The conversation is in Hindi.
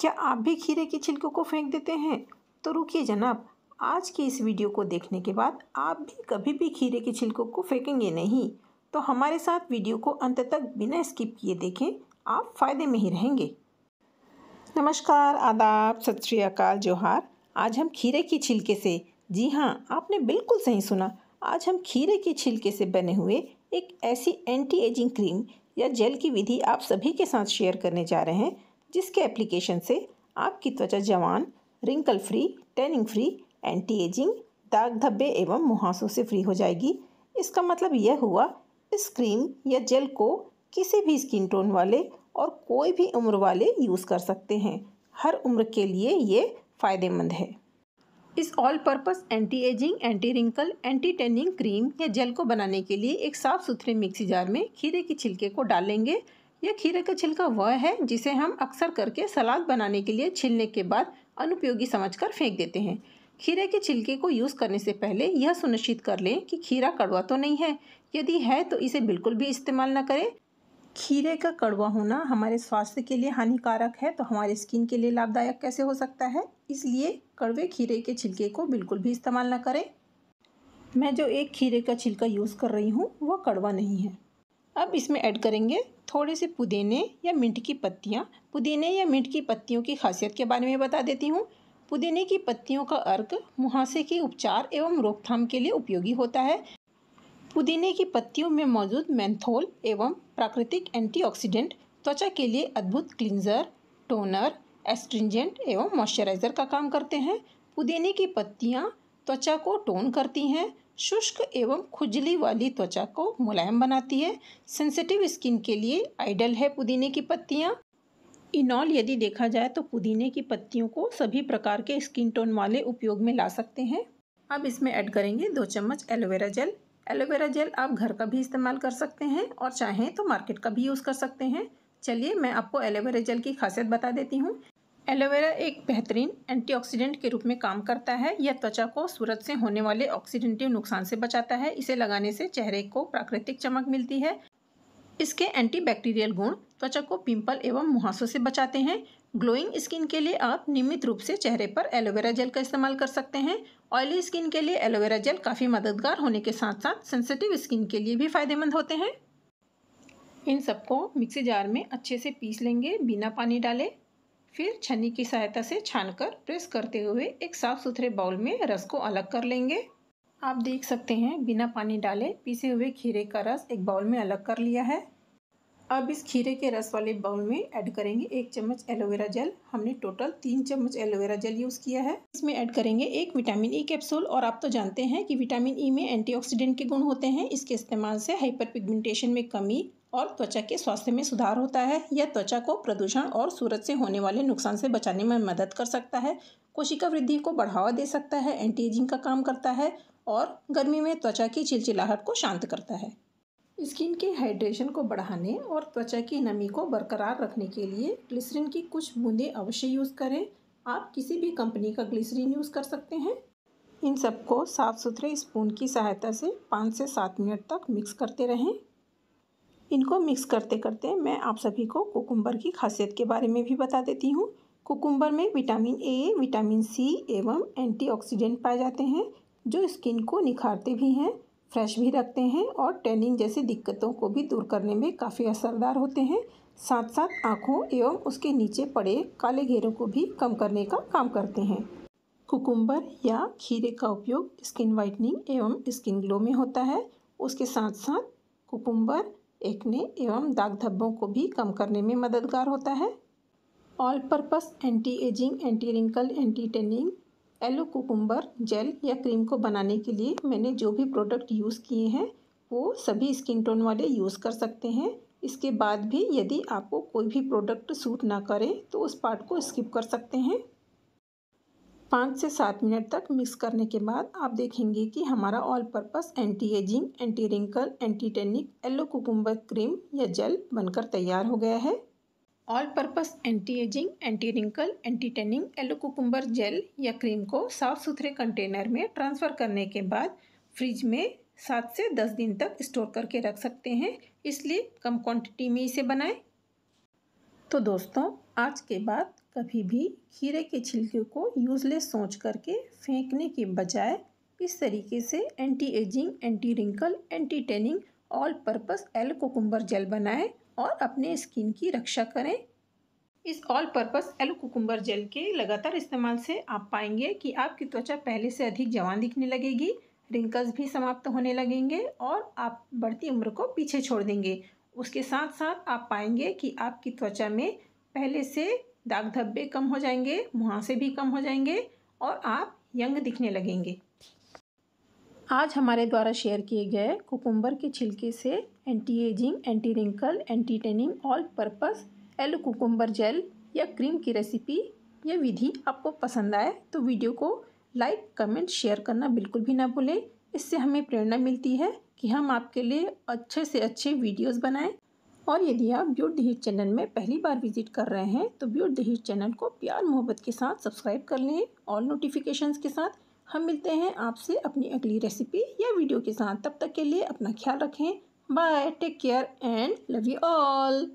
क्या आप भी खीरे के छिलकों को फेंक देते हैं तो रुकिए जनाब आज के इस वीडियो को देखने के बाद आप भी कभी भी खीरे के छिलकों को फेंकेंगे नहीं तो हमारे साथ वीडियो को अंत तक बिना स्किप किए देखें आप फ़ायदे में ही रहेंगे नमस्कार आदाब सत श्री अकाल जोहार आज हम खीरे के छिलके से जी हाँ आपने बिल्कुल सही सुना आज हम खीरे के छिलके से बने हुए एक ऐसी एंटी एजिंग क्रीम या जेल की विधि आप सभी के साथ शेयर करने जा रहे हैं जिसके एप्लीकेशन से आपकी त्वचा जवान wrinkle free tanning free anti ageing दाग धब्बे एवं मुहासों से फ्री हो जाएगी इसका मतलब यह हुआ इस क्रीम या जेल को किसी भी स्किन टोन वाले और कोई भी उम्र वाले यूज़ कर सकते हैं हर उम्र के लिए ये फ़ायदेमंद है इस all purpose anti ageing anti wrinkle anti tanning cream या जेल को बनाने के लिए एक साफ़ सुथरे मिक्सी जार में खीरे के छिलके को डालेंगे यह खीरे का छिलका वह है जिसे हम अक्सर करके सलाद बनाने के लिए छिलने के बाद अनुपयोगी समझकर फेंक देते हैं खीरे के छिलके को यूज़ करने से पहले यह सुनिश्चित कर लें कि खीरा कड़वा तो नहीं है यदि है तो इसे बिल्कुल भी इस्तेमाल न करें खीरे का कड़वा होना हमारे स्वास्थ्य के लिए हानिकारक है तो हमारे स्किन के लिए लाभदायक कैसे हो सकता है इसलिए कड़वे खीरे के छिलके को बिल्कुल भी इस्तेमाल न करें मैं जो एक खीरे का छिलका यूज़ कर रही हूँ वह कड़वा नहीं है अब इसमें ऐड करेंगे थोड़े से पुदीने या मिंट की पत्तियाँ पुदीने या मिंट की पत्तियों की खासियत के बारे में बता देती हूँ पुदीने की पत्तियों का अर्क मुहासे के उपचार एवं रोकथाम के लिए उपयोगी होता है पुदीने की पत्तियों में मौजूद मैंथोल एवं प्राकृतिक एंटीऑक्सीडेंट त्वचा के लिए अद्भुत क्लिंजर टोनर एस्ट्रिंजेंट एवं मॉइस्चराइज़र का काम करते हैं पुदीने की पत्तियाँ त्वचा को टोन करती हैं शुष्क एवं खुजली वाली त्वचा को मुलायम बनाती है सेंसिटिव स्किन के लिए आइडल है पुदीने की पत्तियाँ इनॉल यदि देखा जाए तो पुदीने की पत्तियों को सभी प्रकार के स्किन टोन वाले उपयोग में ला सकते हैं अब इसमें ऐड करेंगे दो चम्मच एलोवेरा जेल एलोवेरा जेल आप घर का भी इस्तेमाल कर सकते हैं और चाहें तो मार्केट का भी यूज़ कर सकते हैं चलिए मैं आपको एलोवेरा जेल की खासियत बता देती हूँ एलोवेरा एक बेहतरीन एंटीऑक्सीडेंट के रूप में काम करता है यह त्वचा को सूरज से होने वाले ऑक्सीडेंटिव नुकसान से बचाता है इसे लगाने से चेहरे को प्राकृतिक चमक मिलती है इसके एंटीबैक्टीरियल गुण त्वचा को पिंपल एवं मुहासों से बचाते हैं ग्लोइंग स्किन के लिए आप नियमित रूप से चेहरे पर एलोवेरा जेल का इस्तेमाल कर सकते हैं ऑयली स्किन के लिए एलोवेरा जेल काफ़ी मददगार होने के साथ साथ सेंसिटिव स्किन के लिए भी फायदेमंद होते हैं इन सबको मिक्सी जार में अच्छे से पीस लेंगे बिना पानी डाले फिर छन्नी की सहायता से छानकर प्रेस करते हुए एक साफ सुथरे बाउल में रस को अलग कर लेंगे आप देख सकते हैं बिना पानी डाले पीसे हुए खीरे का रस एक बाउल में अलग कर लिया है अब इस खीरे के रस वाले बाउल में ऐड करेंगे एक चम्मच एलोवेरा जेल हमने टोटल तीन चम्मच एलोवेरा जेल यूज़ किया है इसमें ऐड करेंगे एक विटामिन ई e कैप्सूल और आप तो जानते हैं कि विटामिन ई e में एंटीऑक्सीडेंट के गुण होते हैं इसके इस्तेमाल से हाइपर पिगमेंटेशन में कमी और त्वचा के स्वास्थ्य में सुधार होता है यह त्वचा को प्रदूषण और सूरज से होने वाले नुकसान से बचाने में मदद कर सकता है कोशिका वृद्धि को बढ़ावा दे सकता है एजिंग का काम करता है और गर्मी में त्वचा की चिलचिलाहट को शांत करता है स्किन के हाइड्रेशन को बढ़ाने और त्वचा की नमी को बरकरार रखने के लिए ग्लिसरीन की कुछ बूंदें अवश्य यूज़ करें आप किसी भी कंपनी का ग्लिसरीन यूज़ कर सकते हैं इन सबको साफ़ सुथरे स्पून की सहायता से पाँच से सात मिनट तक मिक्स करते रहें इनको मिक्स करते करते मैं आप सभी को कुकुम्बर की खासियत के बारे में भी बता देती हूँ कुकुम्बर में विटामिन ए विटामिन सी एवं एंटीऑक्सीडेंट पाए जाते हैं जो स्किन को निखारते भी हैं फ्रेश भी रखते हैं और टैनिंग जैसी दिक्कतों को भी दूर करने में काफ़ी असरदार होते हैं साथ साथ आँखों एवं उसके नीचे पड़े काले घेरों को भी कम करने का काम करते हैं कुकुम्बर या खीरे का उपयोग स्किन वाइटनिंग एवं स्किन ग्लो में होता है उसके साथ साथ कुकुम्बर एक्ने एवं दाग धब्बों को भी कम करने में मददगार होता है all purpose anti ageing anti wrinkle anti tanning aloe cucumber gel या क्रीम को बनाने के लिए मैंने जो भी प्रोडक्ट यूज़ किए हैं वो सभी स्किन टोन वाले यूज़ कर सकते हैं इसके बाद भी यदि आपको कोई भी प्रोडक्ट सूट ना करे तो उस पार्ट को स्किप कर सकते हैं पाँच से सात मिनट तक मिक्स करने के बाद आप देखेंगे कि हमारा all purpose anti ageing anti wrinkle anti tanning aloe cucumber cream या जेल बनकर तैयार हो गया है all purpose anti ageing anti wrinkle anti tanning aloe cucumber gel या क्रीम को साफ़ सुथरे कंटेनर में ट्रांसफ़र करने के बाद फ्रिज में सात से दस दिन तक स्टोर करके रख सकते हैं इसलिए कम क्वांटिटी में इसे बनाएं तो दोस्तों आज के बाद कभी भी खीरे के छिलके को यूज़लेस सोच करके फेंकने के बजाय इस तरीके से anti ageing anti wrinkle anti tanning all purpose aloe cucumber gel बनाएं और अपने स्किन की रक्षा करें इस all purpose aloe cucumber gel के लगातार इस्तेमाल से आप पाएंगे कि आपकी त्वचा पहले से अधिक जवान दिखने लगेगी रिंकल्स भी समाप्त होने लगेंगे और आप बढ़ती उम्र को पीछे छोड़ देंगे उसके साथ साथ आप पाएंगे कि आपकी त्वचा में पहले से दाग धब्बे कम हो जाएंगे मुहासे भी कम हो जाएंगे और आप यंग दिखने लगेंगे आज हमारे द्वारा शेयर किए गए कुकुम्बर के छिलके से anti ageing anti wrinkle anti tanning all purpose aloe cucumber gel या क्रीम की रेसिपी या विधि आपको पसंद आए तो वीडियो को लाइक कमेंट शेयर करना बिल्कुल भी ना भूलें इससे हमें प्रेरणा मिलती है कि हम आपके लिए अच्छे से अच्छे वीडियोस बनाएं और यदि आप ब्यूट दहीज चैनल में पहली बार विजिट कर रहे हैं तो ब्यूट दहीज चैनल को प्यार मोहब्बत के साथ सब्सक्राइब कर लें और नोटिफिकेशंस के साथ हम मिलते हैं आपसे अपनी अगली रेसिपी या वीडियो के साथ तब तक के लिए अपना ख्याल रखें bye take care and love you all